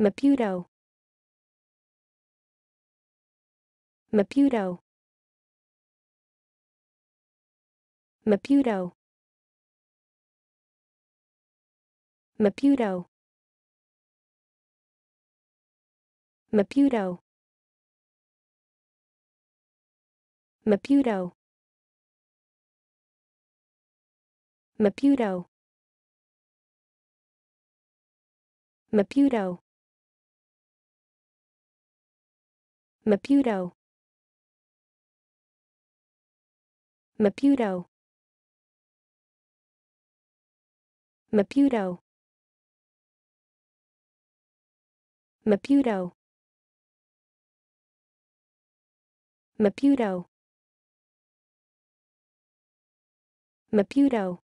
Maputo Maputo Maputo Maputo Maputo Maputo Maputo Maputo Maputo Maputo Maputo Maputo Maputo Maputo